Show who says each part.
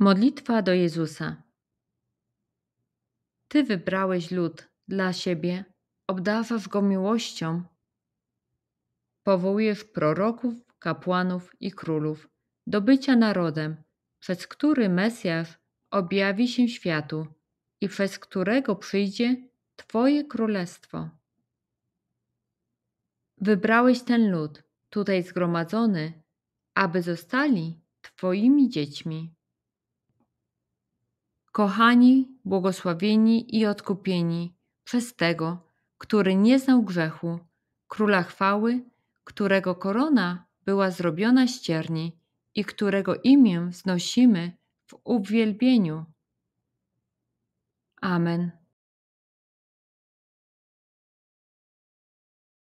Speaker 1: Modlitwa do Jezusa. Ty wybrałeś lud dla siebie, obdawasz go miłością. Powołujesz proroków, kapłanów i królów do bycia narodem, przez który Mesjasz objawi się światu i przez którego przyjdzie Twoje królestwo. Wybrałeś ten lud, tutaj zgromadzony, aby zostali Twoimi dziećmi. Kochani, błogosławieni i odkupieni przez tego, który nie znał grzechu, króla chwały, którego korona była zrobiona z cierni i którego imię znosimy w uwielbieniu. Amen.